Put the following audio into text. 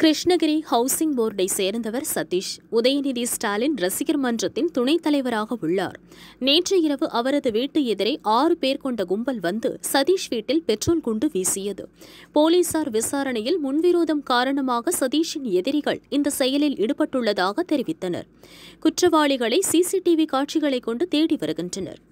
Krishnagiri housing போர்டை சேர்ந்தவர் சதீஷ் உதயநிதி ஸ்டாலின் ரசிகர் மன்றத்தின் துணைத் தலைவராக உள்ளார் நேற்று இரவு அவரது வீட்டு எதிரே ஆறு பேர் கொண்ட கும்பல் வந்து சதீஷ் வீட்டில் பெட்ரோல் குண்டு வீசியது போலீசார் விசாரணையில் முன்விரோதம் காரணமாக சதீஷின் எதிரிகள் இந்த செயலில் ஈடுபட்டுள்ளதாக தெரிவித்தனர் குற்றவாளிகளை சிசிடிவி காட்சிகளைக் கொண்டு தேடி வருகின்றனர்